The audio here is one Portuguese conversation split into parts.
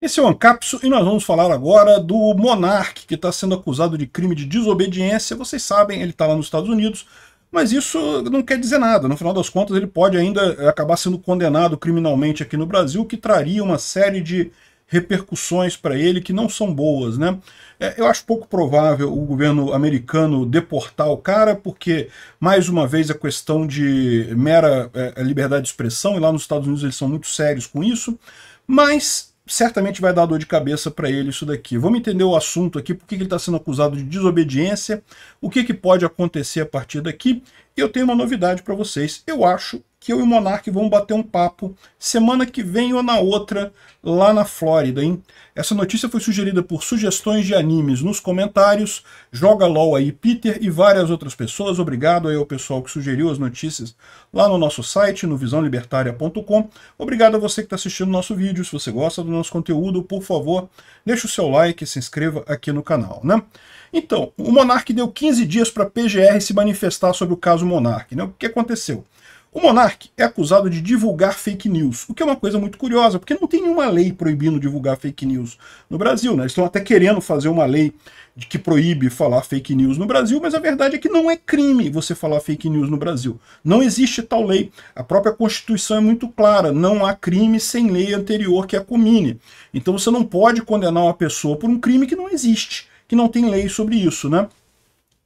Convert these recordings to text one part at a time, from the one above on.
Esse é o Ancapso e nós vamos falar agora do Monarque que está sendo acusado de crime de desobediência. Vocês sabem, ele está lá nos Estados Unidos, mas isso não quer dizer nada. No final das contas, ele pode ainda eh, acabar sendo condenado criminalmente aqui no Brasil, que traria uma série de repercussões para ele que não são boas. Né? É, eu acho pouco provável o governo americano deportar o cara, porque, mais uma vez, a questão de mera eh, liberdade de expressão, e lá nos Estados Unidos eles são muito sérios com isso, mas certamente vai dar dor de cabeça para ele isso daqui. Vamos entender o assunto aqui, por que ele está sendo acusado de desobediência, o que, que pode acontecer a partir daqui. eu tenho uma novidade para vocês. Eu acho que eu e o Monark vamos bater um papo semana que vem ou na outra lá na Flórida, hein? Essa notícia foi sugerida por sugestões de animes nos comentários. Joga LOL aí, Peter e várias outras pessoas. Obrigado aí ao pessoal que sugeriu as notícias lá no nosso site, no visãolibertaria.com. Obrigado a você que está assistindo nosso vídeo. Se você gosta do nosso conteúdo, por favor, deixa o seu like e se inscreva aqui no canal, né? Então, o Monark deu 15 dias para a PGR se manifestar sobre o caso Monark, né? O que aconteceu? O Monark é acusado de divulgar fake news, o que é uma coisa muito curiosa, porque não tem nenhuma lei proibindo divulgar fake news no Brasil. Né? Eles estão até querendo fazer uma lei de que proíbe falar fake news no Brasil, mas a verdade é que não é crime você falar fake news no Brasil. Não existe tal lei. A própria Constituição é muito clara, não há crime sem lei anterior que a comine. Então você não pode condenar uma pessoa por um crime que não existe, que não tem lei sobre isso, né?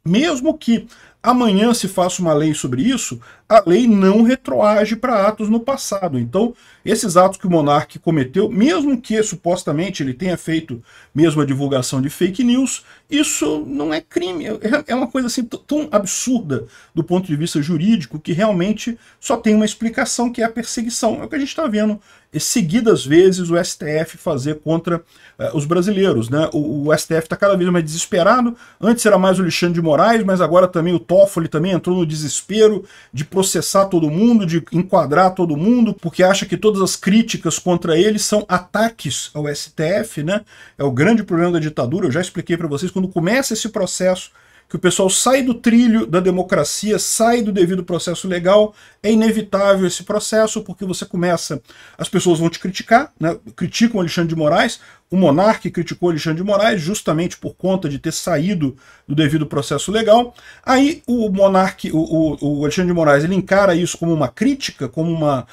Mesmo que amanhã se faça uma lei sobre isso, a lei não retroage para atos no passado. Então, esses atos que o monarca cometeu, mesmo que supostamente ele tenha feito mesmo a divulgação de fake news, isso não é crime. É, é uma coisa assim tão absurda do ponto de vista jurídico que realmente só tem uma explicação que é a perseguição. É o que a gente está vendo seguidas vezes o STF fazer contra uh, os brasileiros. Né? O, o STF está cada vez mais desesperado. Antes era mais o Alexandre de Moraes, mas agora também o Toffoli também entrou no desespero de processar todo mundo, de enquadrar todo mundo, porque acha que todas as críticas contra ele são ataques ao STF. Né? É o grande problema da ditadura. Eu já expliquei para vocês. Quando começa esse processo que o pessoal sai do trilho da democracia, sai do devido processo legal. É inevitável esse processo, porque você começa. As pessoas vão te criticar, né? criticam Alexandre de Moraes. O monarca criticou Alexandre de Moraes justamente por conta de ter saído do devido processo legal. Aí o monarca, o, o, o, Alexandre de Moraes, ele encara isso como uma crítica, como uma,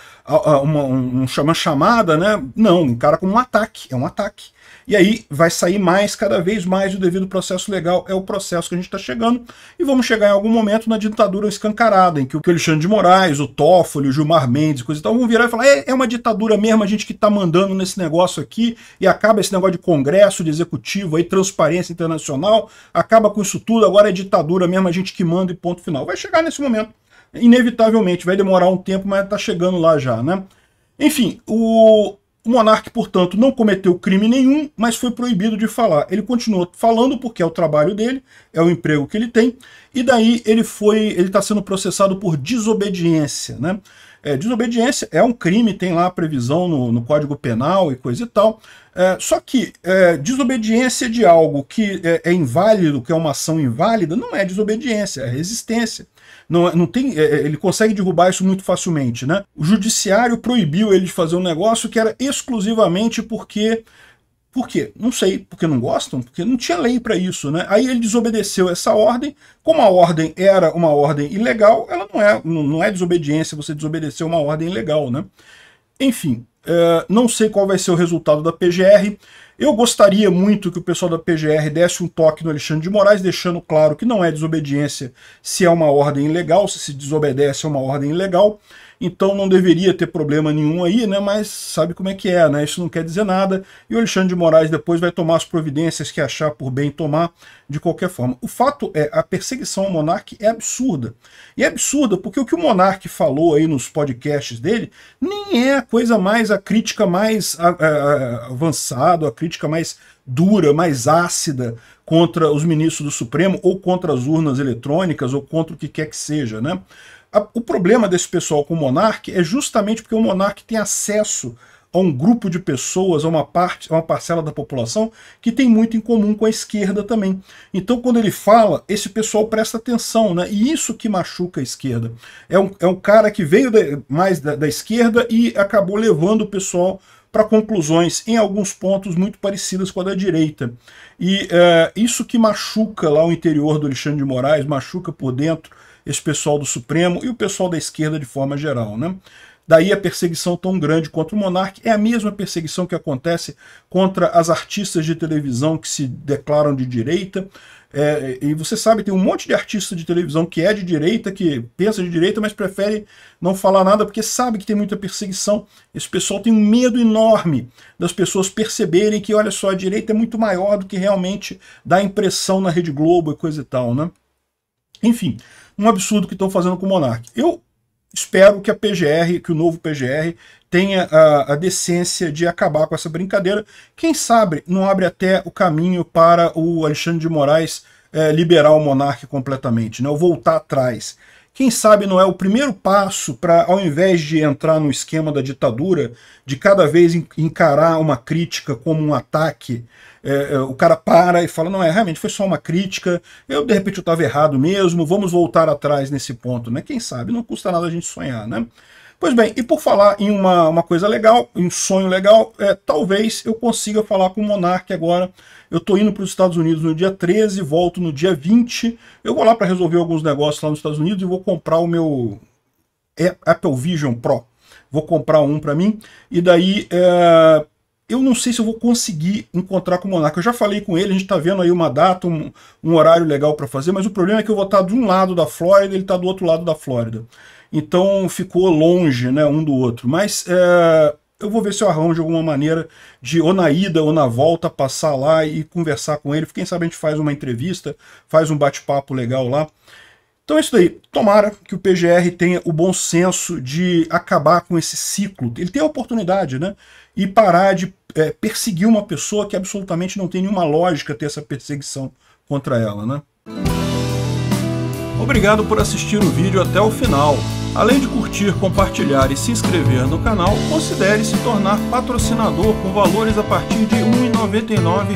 uma, um, uma chamada, né? Não, encara como um ataque. É um ataque e aí vai sair mais, cada vez mais, o devido processo legal é o processo que a gente está chegando. E vamos chegar em algum momento na ditadura escancarada, em que o Alexandre de Moraes, o Toffoli, o Gilmar Mendes, coisa e tal, vão virar e falar: é, é uma ditadura mesmo, a gente que está mandando nesse negócio aqui, e acaba esse negócio de Congresso, de Executivo, aí, transparência internacional, acaba com isso tudo, agora é ditadura mesmo, a gente que manda e ponto final. Vai chegar nesse momento. Inevitavelmente, vai demorar um tempo, mas está chegando lá já, né? Enfim, o, o monarca, portanto, não cometeu crime nenhum, mas foi proibido de falar. Ele continuou falando porque é o trabalho dele, é o emprego que ele tem, e daí ele foi, ele está sendo processado por desobediência, né? É, desobediência é um crime, tem lá a previsão no, no Código Penal e coisa e tal. É, só que é, desobediência de algo que é, é, inválido, que é uma ação inválida, não é desobediência, é resistência. Não, é, não tem, é, ele consegue derrubar isso muito facilmente. Né? O judiciário proibiu ele de fazer um negócio que era exclusivamente porque por quê? Não sei, porque não gostam, porque não tinha lei para isso, né? Aí ele desobedeceu essa ordem, como a ordem era uma ordem ilegal, ela não é, não é desobediência você desobedecer uma ordem legal, né? Enfim, é, não sei qual vai ser o resultado da PGR. Eu gostaria muito que o pessoal da PGR desse um toque no Alexandre de Moraes, deixando claro que não é desobediência se é uma ordem ilegal, se se desobedece é uma ordem ilegal então não deveria ter problema nenhum aí, né? Mas sabe como é que é, né? Isso não quer dizer nada. E o Alexandre de Moraes depois vai tomar as providências que achar por bem tomar, de qualquer forma. O fato é, a perseguição ao monarca é absurda. E é absurda porque o que o monarca falou aí nos podcasts dele nem é a coisa mais, a crítica mais avançada, a crítica mais dura, mais ácida contra os ministros do Supremo ou contra as urnas eletrônicas ou contra o que quer que seja, né? O problema desse pessoal com o monarca é justamente porque o monarca tem acesso a um grupo de pessoas, a uma parte, a uma parcela da população que tem muito em comum com a esquerda também. Então, quando ele fala, esse pessoal presta atenção, né? E isso que machuca a esquerda. É um, é um cara que veio da, mais da, da esquerda e acabou levando o pessoal para conclusões, em alguns pontos, muito parecidas com a da direita. E é, isso que machuca lá o interior do Alexandre de Moraes, machuca por dentro esse pessoal do Supremo e o pessoal da esquerda de forma geral. Né? Daí a perseguição tão grande contra o monarca é a mesma perseguição que acontece contra as artistas de televisão que se declaram de direita. É, e você sabe, tem um monte de artista de televisão que é de direita, que pensa de direita, mas prefere não falar nada porque sabe que tem muita perseguição. Esse pessoal tem um medo enorme das pessoas perceberem que, olha só, a direita é muito maior do que realmente dá impressão na Rede Globo e coisa e tal, né? Enfim, um absurdo que estão fazendo com o Monark. Eu espero que a PGR, que o novo PGR, tenha a, a, decência de acabar com essa brincadeira. Quem sabe não abre até o caminho para o Alexandre de Moraes é, liberar o monarca completamente, né? Ou voltar atrás. Quem sabe não é o primeiro passo para, ao invés de entrar no esquema da ditadura, de cada vez encarar uma crítica como um ataque, é, é, o cara para e fala, não, é realmente foi só uma crítica, eu de repente eu estava errado mesmo, vamos voltar atrás nesse ponto, né? Quem sabe, não custa nada a gente sonhar, né? Pois bem, e por falar em uma, uma coisa legal, em um sonho legal, é, talvez eu consiga falar com o Monark agora. Eu estou indo para os Estados Unidos no dia 13, volto no dia 20. Eu vou lá para resolver alguns negócios lá nos Estados Unidos e vou comprar o meu Apple Vision Pro. Vou comprar um para mim. E daí é, eu não sei se eu vou conseguir encontrar com o Monarca. Eu já falei com ele, a gente está vendo aí uma data, um, um horário legal para fazer, mas o problema é que eu vou estar tá de um lado da Flórida, ele está do outro lado da Flórida. Então ficou longe né, um do outro. Mas é, eu vou ver se eu arranjo alguma maneira de, ou na ida ou na volta, passar lá e conversar com ele. Quem sabe a gente faz uma entrevista, faz um bate-papo legal lá. Então é isso daí. Tomara que o PGR tenha o bom senso de acabar com esse ciclo. Ele tem a oportunidade, né? E parar de é, perseguir uma pessoa que absolutamente não tem nenhuma lógica ter essa perseguição contra ela, né? Obrigado por assistir o vídeo até o final. Além de curtir, compartilhar e se inscrever no canal, considere se tornar patrocinador com valores a partir de R$ 1,99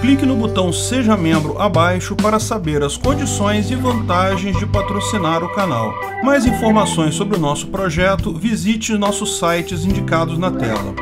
clique no botão Seja Membro abaixo para saber as condições e vantagens de patrocinar o canal. Mais informações sobre o nosso projeto, visite nossos sites indicados na tela.